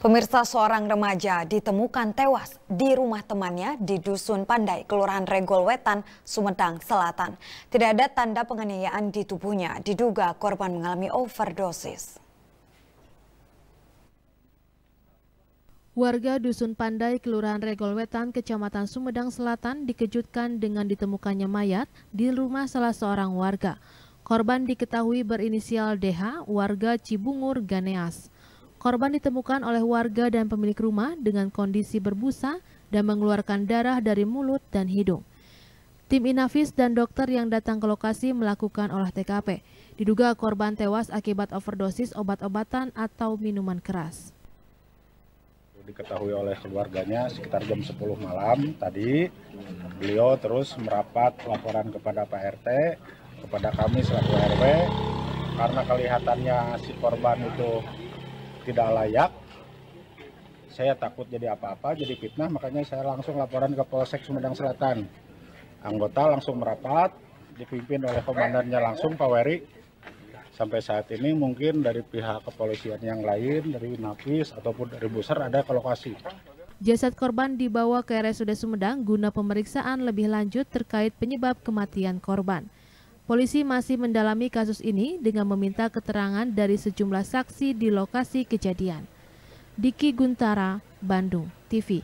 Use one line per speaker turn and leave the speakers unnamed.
Pemirsa seorang remaja ditemukan tewas di rumah temannya di Dusun Pandai, Kelurahan Regol Wetan, Sumedang Selatan. Tidak ada tanda penganiayaan di tubuhnya, diduga korban mengalami overdosis.
Warga Dusun Pandai, Kelurahan Regol Wetan, Kecamatan Sumedang Selatan dikejutkan dengan ditemukannya mayat di rumah salah seorang warga. Korban diketahui berinisial DH, warga Cibungur, Ganeas. Korban ditemukan oleh warga dan pemilik rumah dengan kondisi berbusa dan mengeluarkan darah dari mulut dan hidung. Tim Inavis dan dokter yang datang ke lokasi melakukan olah TKP. Diduga korban tewas akibat overdosis obat-obatan atau minuman keras.
Diketahui oleh keluarganya sekitar jam 10 malam tadi, beliau terus merapat laporan kepada Pak RT, kepada kami selaku RW, karena kelihatannya si korban itu tidak layak saya takut jadi apa-apa jadi fitnah makanya saya langsung laporan ke Polsek Sumedang Selatan anggota langsung merapat dipimpin oleh komandannya langsung Pak Weri sampai saat ini mungkin dari pihak kepolisian yang lain dari Napis ataupun dari Buser ada ke lokasi
Jasad korban dibawa ke RSUD Sumedang guna pemeriksaan lebih lanjut terkait penyebab kematian korban. Polisi masih mendalami kasus ini dengan meminta keterangan dari sejumlah saksi di lokasi kejadian. Diki Guntara, Bandung TV.